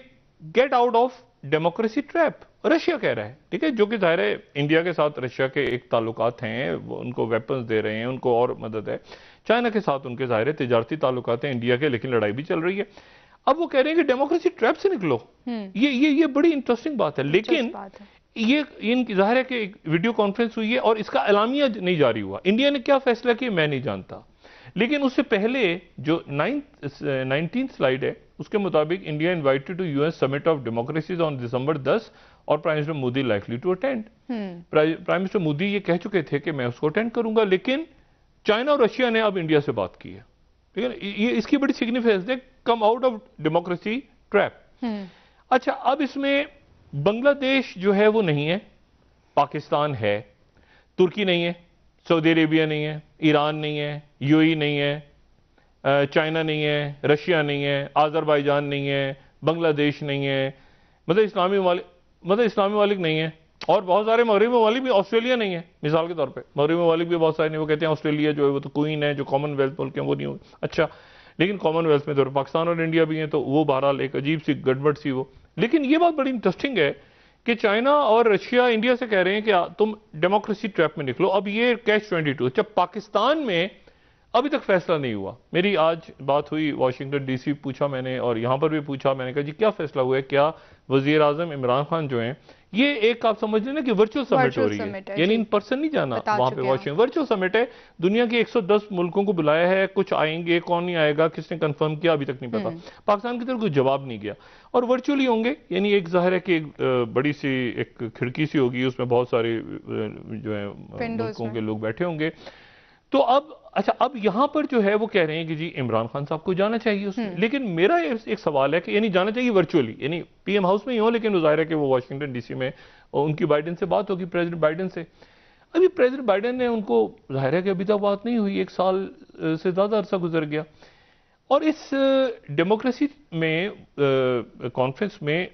get out of democracy trap Russia कह रहा है ठीक है जो कि जाहिर है इंडिया के साथ रशिया के एक ताल्लुकात हैं उनको वेपन्स दे रहे हैं उनको और मदद है चाइना के साथ उनके ज़ाहिर तजारती ताल्लुक हैं इंडिया के लेकिन लड़ाई भी चल रही है अब वो कह रहे हैं कि डेमोक्रेसी ट्रैप से निकलो हम्म। ये ये ये बड़ी इंटरेस्टिंग बात है लेकिन ये इनकी जाहिर है कि एक वीडियो कॉन्फ्रेंस हुई है और इसका अलामिया नहीं जारी हुआ इंडिया ने क्या फैसला किया मैं नहीं जानता लेकिन उससे पहले जो नाइन्थ नाइनटीन स्लाइड है उसके मुताबिक India invited to US summit of democracies on December 10 और prime minister Modi likely to attend prime minister Modi ये कह चुके थे कि मैं उसको अटेंड करूंगा लेकिन चाइना और रशिया ने अब इंडिया से बात की है ठीक है ना ये इसकी बड़ी सिग्निफिकेंस है come out of democracy trap अच्छा अब इसमें बांग्लादेश जो है वो नहीं है पाकिस्तान है तुर्की नहीं है सऊदी अरेबिया नहीं है ईरान नहीं है यू नहीं है चाइना नहीं है रशिया नहीं है आज़रबाईजान नहीं है बांग्लादेश नहीं है मतलब इस्लामी मालिक मतलब इस्लामी मालिक नहीं है और बहुत सारे मगरब ममालिक भी ऑस्ट्रेलिया नहीं है मिसाल के तौर पर मगरब ममालिक भी बहुत सारे नहीं वो कहते हैं ऑस्ट्रेलिया जो है वो तो क्वीन है जो कॉमनवेल्थ मुल्क है वो नहीं होगी अच्छा लेकिन कॉमनवेल्थ में तो पाकिस्तान और इंडिया भी हैं तो वो बहरहाल एक अजीब सी गड़बड़ सी वो लेकिन ये बात बड़ी इंटरेस्टिंग है कि चाइना और रशिया इंडिया से कह रहे हैं कि तुम डेमोक्रेसी ट्रैप में निकलो अब ये कैच ट्वेंटी टू जब पाकिस्तान में अभी तक फैसला नहीं हुआ मेरी आज बात हुई वाशिंगटन डीसी पूछा मैंने और यहाँ पर भी पूछा मैंने कहा जी क्या फैसला हुआ है क्या वजीर आजम इमरान खान जो हैं ये एक आप समझ लेना कि वर्चुअल समिट हो रही है यानी इन पर्सन नहीं जाना वहां पे वॉशिंग वर्चुअल समिट है दुनिया के 110 मुल्कों को बुलाया है कुछ आएंगे कौन नहीं आएगा किसने कंफर्म किया अभी तक नहीं पता हम्म। पाकिस्तान की तरफ कोई जवाब नहीं गया और वर्चुअली होंगे यानी एक जाहिर है कि एक बड़ी सी एक खिड़की सी होगी उसमें बहुत सारे जो है मुल्कों के लोग बैठे होंगे तो अब अच्छा अब यहाँ पर जो है वो कह रहे हैं कि जी इमरान खान साहब को जाना चाहिए उसमें हम्म। लेकिन मेरा एक सवाल है कि यानी जाना चाहिए वर्चुअली यानी पीएम हाउस में ही हो लेकिन जाहिर है कि वो वाशिंगटन डीसी में उनकी बाइडन से बात होगी प्रेसिडेंट बाइडन से अभी प्रेसिडेंट बाइडन ने उनको जाहिर है कि अभी तक बात नहीं हुई एक साल से ज़्यादा अरसा गुजर गया और इस डेमोक्रेसी में कॉन्फ्रेंस में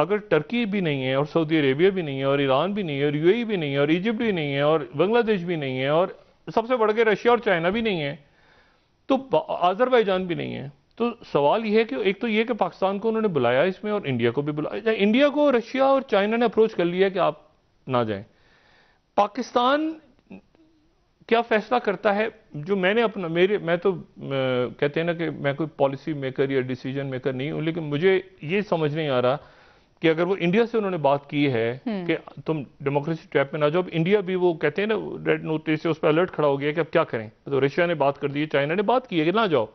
अगर टर्की भी नहीं है और सऊदी अरेबिया भी नहीं है और ईरान भी नहीं है और यूएई e भी नहीं है और इजिप्ट भी नहीं है और बांग्लादेश भी नहीं है और सबसे बढ़ के रशिया और चाइना भी नहीं है तो आजरबाईजान भी नहीं है तो सवाल यह है कि एक तो यह कि पाकिस्तान को उन्होंने बुलाया इसमें और इंडिया को भी बुलाया इंडिया को रशिया और चाइना ने अप्रोच कर लिया कि आप ना जाएं पाकिस्तान क्या फैसला करता है जो मैंने अपना मेरे मैं तो मैं, कहते हैं ना कि मैं कोई पॉलिसी मेकर या डिसीजन मेकर नहीं हूं लेकिन मुझे ये समझ नहीं आ रहा कि अगर वो इंडिया से उन्होंने बात की है हम्म। कि तुम डेमोक्रेसी ट्रैप में ना जाओ अब इंडिया भी वो कहते हैं ना रेड नोटिस से उस पर अलर्ट खड़ा हो गया कि अब क्या करें तो रशिया ने बात कर दी है चाइना ने बात की है कि ना जाओ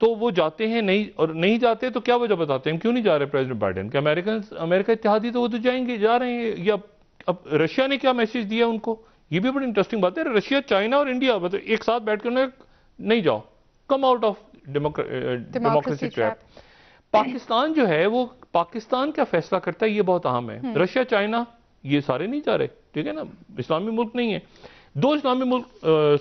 तो वो जाते हैं नहीं और नहीं जाते तो क्या वजह बताते हैं क्यों नहीं जा रहे प्रेसिडेंट बाइडन के अमेरिकन अमेरिका इतिहादी तो वो तो जाएंगे जा रहे हैं या अब रशिया ने क्या मैसेज दिया उनको ये भी बड़ी इंटरेस्टिंग बात है रशिया चाइना और इंडिया मतलब एक साथ बैठ कर नहीं जाओ come out of democracy trap Pakistan जो है वो पाकिस्तान क्या फैसला करता है ये बहुत अहम है हम्म। रशिया चाइना ये सारे नहीं जा रहे ठीक है ना इस्लामी मुल्क नहीं है दो इस्लामी मुल्क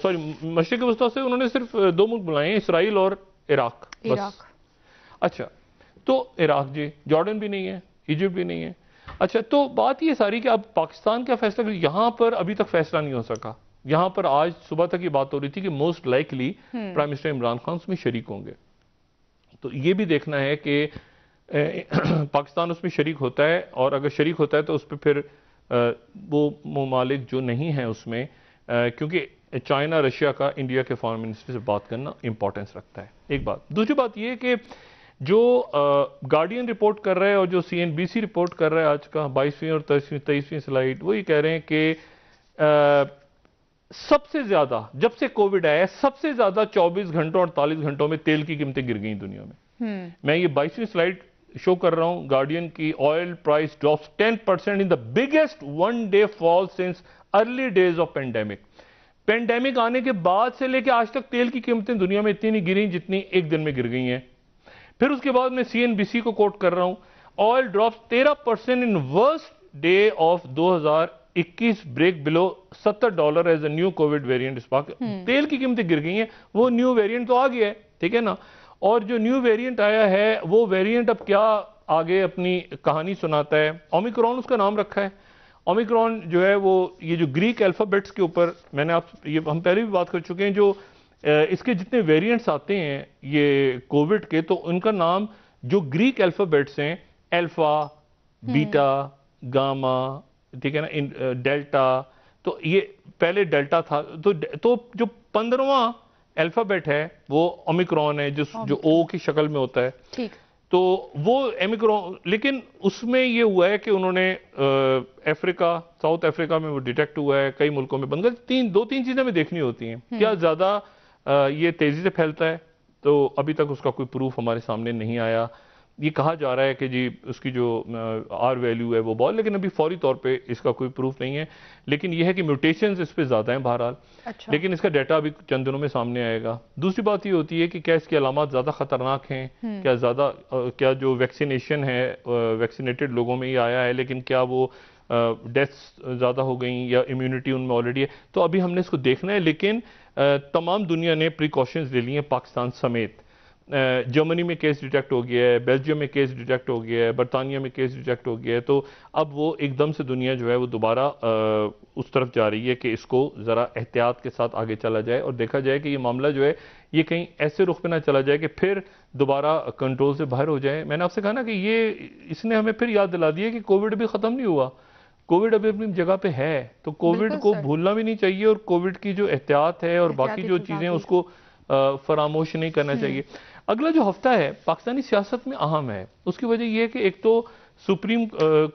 सॉरी मशरक वस्तु से उन्होंने सिर्फ दो मुल्क बुलाए हैं इसराइल और इराक बस अच्छा तो इराक जी जॉर्डन भी नहीं है इजिप्ट भी नहीं है अच्छा तो बात ये सारी कि अब पाकिस्तान का फैसला यहाँ पर अभी तक फैसला नहीं हो सका यहां पर आज सुबह तक ये बात हो रही थी कि most likely prime minister Imran Khan उसमें शरीक होंगे तो ये भी देखना है कि <clears throat> पाकिस्तान उसमें शरीक होता है और अगर शरीक होता है तो उस पर फिर वो ममालिक जो नहीं हैं उसमें क्योंकि चाइना रशिया का इंडिया के फॉरन मिनिस्टर से बात करना इंपॉर्टेंस रखता है एक बात दूसरी बात यह कि जो गार्डियन रिपोर्ट कर रहा है और जो सी रिपोर्ट कर रहा है आज का बाईसवीं और तेईसवीं तेईसवीं स्लाइड वो ये कह रहे हैं कि सबसे ज्यादा जब से कोविड आया सबसे ज्यादा 24 घंटों और 48 घंटों में तेल की कीमतें गिर गई दुनिया में हम्म। मैं ये बाईसवीं स्लाइड शो कर रहा हूं गार्डियन की oil price drops 10 percent in the biggest one day fall since early days of pandemic pandemic आने के बाद से लेकर आज तक तेल की कीमतें दुनिया में इतनी नहीं गिरी जितनी एक दिन में गिर गई हैं फिर उसके बाद मैं सीएनबीसी को कोट कर रहा हूं oil drops 13 percent in worst day of 2021 break below 70 dollar as a new Covid variant इस बात तेल की कीमतें गिर गई हैं वो न्यू वेरिएंट तो आ गया है ठीक है ना और जो न्यू वेरिएंट आया है वो वेरिएंट अब क्या आगे अपनी कहानी सुनाता है ओमिक्रॉन उसका नाम रखा है ओमिक्रॉन जो है वो ये जो ग्रीक अल्फ़ाबेट्स के ऊपर मैंने आप ये हम पहले भी बात कर चुके हैं जो इसके जितने वेरिएंट्स आते हैं ये कोविड के तो उनका नाम जो ग्रीक अल्फ़ाबेट्स हैं अल्फ़ा बीटा गामा ठीक है ना डेल्टा तो ये पहले डेल्टा था तो तो जो पंद्रवा अल्फ़ाबेट है वो ओमिक्रॉन है जिस जो ओ की शक्ल में होता है ठीक तो वो एमिक्रॉन लेकिन उसमें ये हुआ है कि उन्होंने अफ्रीका साउथ अफ्रीका में वो डिटेक्ट हुआ है कई मुल्कों में बनकर तीन दो तीन चीज़ें हमें देखनी होती हैं हम्म। क्या ज़्यादा ये तेज़ी से फैलता है तो अभी तक उसका कोई प्रूफ हमारे सामने नहीं आया ये कहा जा रहा है कि जी उसकी जो आर वैल्यू है वो बहुत लेकिन अभी फौरी तौर पे इसका कोई प्रूफ नहीं है लेकिन यह है कि म्यूटेशन इस पर ज़्यादा हैं बहरहाल अच्छा। लेकिन इसका डाटा अभी चंद दिनों में सामने आएगा दूसरी बात ये होती है कि क्या इसकी अलामत ज़्यादा ख़तरनाक हैं हम्म। क्या ज़्यादा क्या जो वैक्सीनेशन है वैक्सीनेटेड लोगों में ही आया है लेकिन क्या वो डेथ्स ज़्यादा हो गई या इम्यूनिटी उनमें ऑलरेडी है तो अभी हमने इसको देखना है लेकिन तमाम दुनिया ने प्रिकॉशंस ले ली हैं पाकिस्तान समेत जर्मनी में केस डिटेक्ट हो गया है बेल्जियम में केस डिटेक्ट हो गया है बरतानिया में केस डिटेक्ट हो गया है तो अब वो एकदम से दुनिया जो है वो दोबारा उस तरफ जा रही है कि इसको ज़रा एहतियात के साथ आगे चला जाए और देखा जाए कि ये मामला जो है ये कहीं ऐसे रुख पे ना चला जाए कि फिर दोबारा कंट्रोल से बाहर हो जाए मैंने आपसे कहा ना कि ये इसने हमें फिर याद दिला दिया कि कोविड भी ख़त्म नहीं हुआ कोविड अभी अपनी जगह पे है तो कोविड को भूलना भी नहीं चाहिए और कोविड की जो एहतियात है और बाकी जो तो चीज़ें उसको फरामोश नहीं करना हम्म। चाहिए अगला जो हफ्ता है पाकिस्तानी सियासत में अहम है उसकी वजह यह है कि एक तो supreme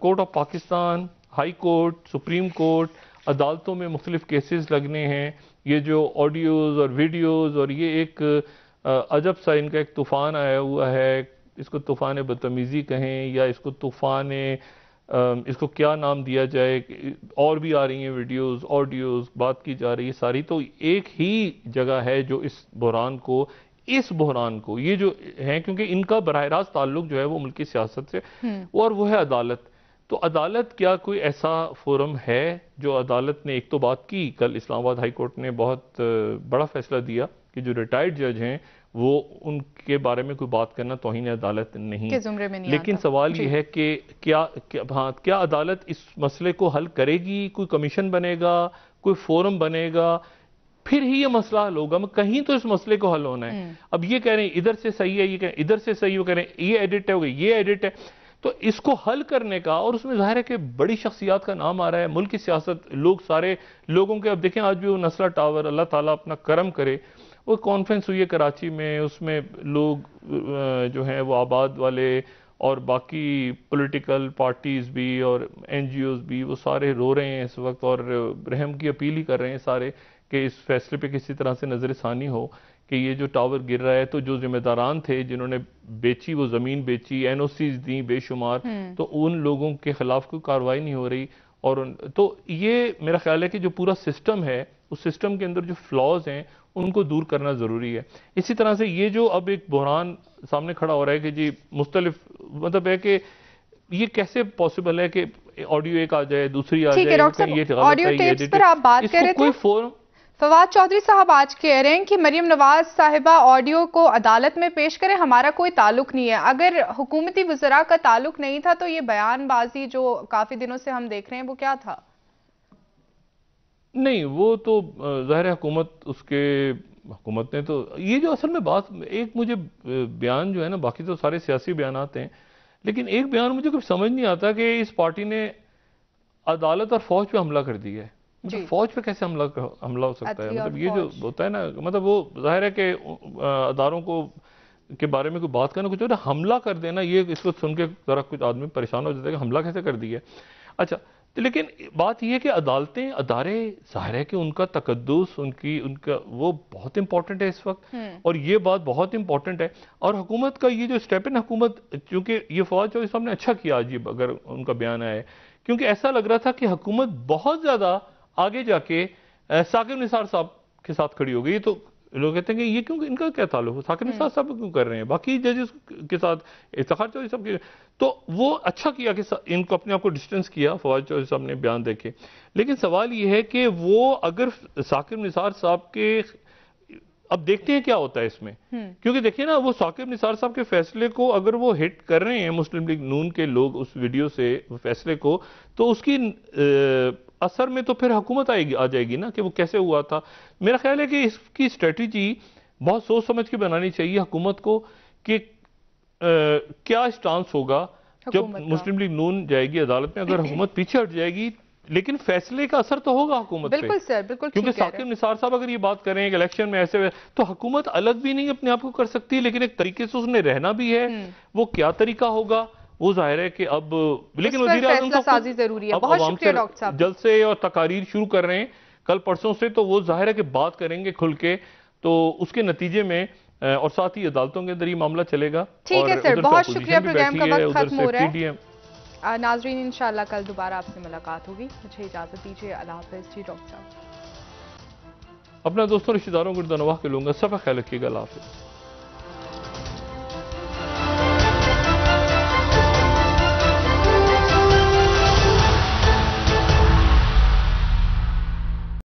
court of Pakistan high court supreme court अदालतों में मुख्तलिफ केसेस लगने हैं ये जो ऑडियोज़ और वीडियोज़ और ये एक अजब सा इनका एक तूफ़ान आया हुआ है इसको तूफ़ान बदतमीज़ी कहें या इसको तूफ़ान इसको क्या नाम दिया जाए और भी आ रही हैं वीडियोस ऑडियोस बात की जा रही है सारी तो एक ही जगह है जो इस बुरान को इस बहरान को ये जो है क्योंकि इनका बरह रास्त ताल्लुक जो है वो मुल्की सियासत से हम्म। और वो है अदालत तो अदालत क्या कोई ऐसा फोरम है जो अदालत ने एक तो बात की कल इस्लामाबाद हाई कोर्ट ने बहुत बड़ा फैसला दिया कि जो रिटायर्ड जज हैं वो उनके बारे में कोई बात करना तोहन अदालत नहीं के में नहीं लेकिन सवाल ये है कि क्या, क्या हाँ क्या अदालत इस मसले को हल करेगी कोई कमीशन बनेगा कोई फोरम बनेगा फिर ही ये मसला हल होगा मैं कहीं तो इस मसले को हल होना है हम्म। अब ये कह रहे हैं इधर से सही है ये कह इधर से सही वो कह रहे हैं ये एडिट हो गई ये एडिट है तो इसको हल करने का और उसमें जाहिर है कि बड़ी शख्सियात का नाम आ रहा है मुल्क की सियासत लोग सारे लोगों के अब देखें आज भी वो नसला टावर अल्लाह ताला अपना करम करे वो कॉन्फ्रेंस हुई है कराची में उसमें लोग जो हैं वो आबाद वाले और बाकी पॉलिटिकल पार्टीज़ भी और एन जी ओज़ भी वो सारे रो रहे हैं इस वक्त और रहम की अपील ही कर रहे हैं सारे कि इस फैसले पे किसी तरह से नज़र सानी हो कि ये जो टावर गिर रहा है तो जो जिम्मेदारान थे जिन्होंने बेची वो ज़मीन बेची एन ओ सीज दी बेशुमार हम्म। तो उन लोगों के ख़िलाफ़ कोई कार्रवाई नहीं हो रही और उन, तो ये मेरा ख्याल है कि जो पूरा सिस्टम है उस सिस्टम के अंदर जो फ्लॉज हैं उनको दूर करना ज़रूरी है इसी तरह से ये जो अब एक बहरान सामने खड़ा हो रहा है कि जी मुख्तलिफ मतलब है कि ये कैसे पॉसिबल है कि ऑडियो एक आ जाए दूसरी आ जाए ऑडियो टेप्स पर आप बात थे कोई फॉर्म फवाद चौधरी साहब आज कह रहे हैं कि मरियम नवाज साहिबा ऑडियो को अदालत में पेश करें हमारा कोई ताल्लुक नहीं है अगर हुकूमती वजरा का ताल्लुक नहीं था तो ये बयानबाजी जो काफी दिनों से हम देख रहे हैं वो क्या था नहीं वो तो जहर हुकूमत उसके हुकूमत ने तो ये जो असल में बात एक मुझे बयान जो है ना बाकी तो सारे सियासी बयान आते हैं लेकिन एक बयान मुझे कुछ समझ नहीं आता कि इस पार्टी ने अदालत और फौज पर हमला कर दिया है मतलब फौज पे कैसे हमला हमला हो सकता है मतलब ये जो होता है ना मतलब वो जाहिर है कि अदारों को के बारे में कोई बात करना कुछ ना हमला कर देना ये इसको सुन के ज़रा कुछ आदमी परेशान हो जाता है कि हमला कैसे कर दिया अच्छा तो लेकिन बात यह है कि अदालतें अदारे जाहिर है कि उनका तकदस उनकी उनका वो बहुत इंपॉर्टेंट है इस वक्त हम्म। और ये बात बहुत इंपॉर्टेंट है और हुकूमत का ये जो स्टेप है ना हुकूमत चूंकि ये फौज और इस हमने अच्छा किया आज ये अगर उनका बयान आए क्योंकि ऐसा लग रहा था कि हुकूमत बहुत ज़्यादा आगे जाके साकिब निसार साहब के साथ खड़ी हो गई तो लोग कहते हैं कि ये क्यों इनका क्या ताल्लुक साकिब निसार हम्म। साहब क्यों कर रहे हैं बाकी जजेस के साथ इफ्तार चौधरी साहब के तो वो अच्छा किया कि इनको अपने आप को डिस्टेंस किया फवाद चौधरी साहब ने बयान देखे लेकिन सवाल ये है कि वो अगर साकिब निसार साहब के अब देखते हैं क्या होता है इसमें हम्म। क्योंकि देखिए ना वो साकिब निसार साहब के फैसले को अगर वो हिट कर रहे हैं मुस्लिम लीग नून के लोग उस वीडियो से फैसले को तो उसकी असर में तो फिर हुकूमत आएगी आ जाएगी ना कि वो कैसे हुआ था मेरा ख्याल है कि इसकी स्ट्रेटजी बहुत सोच समझ के बनानी चाहिए हुकूमत को कि क्या स्टांस होगा जब मुस्लिम लीग नून जाएगी अदालत में अगर <laughs> हुकूमत पीछे हट जाएगी लेकिन फैसले का असर तो होगा हुकूमत बिल्कुल सर बिल्कुल क्योंकि साकिब निसार साहब अगर ये बात करें कि इलेक्शन में ऐसे तो हुकूमत अलग भी नहीं अपने आप को कर सकती लेकिन एक तरीके से उसने रहना भी है हम्म। वो क्या तरीका होगा वो जाहिर है कि अब लेकिन वजी तो साजी जरूरी है बहुत शुक्रिया डॉक्टर साहब जलसे और तकारीर शुरू कर रहे हैं कल परसों से तो वो जाहिर है कि बात करेंगे खुल के तो उसके नतीजे में और साथ ही अदालतों के अंदर ये मामला चलेगा ठीक है सर बहुत शुक्रिया प्रोग्राम का वक्त खत्म हो रहा है नाजरीन इंशाल्लाह कल दोबारा आपसे मुलाकात होगी मुझे इजाजत दीजिए अल्लाह हाफिज जी डॉक्टर साहब अपना दोस्तों रिश्तेदारों को नवाह के लूंगा सब ख्याल रखिएगा अल्लाह हाफिज़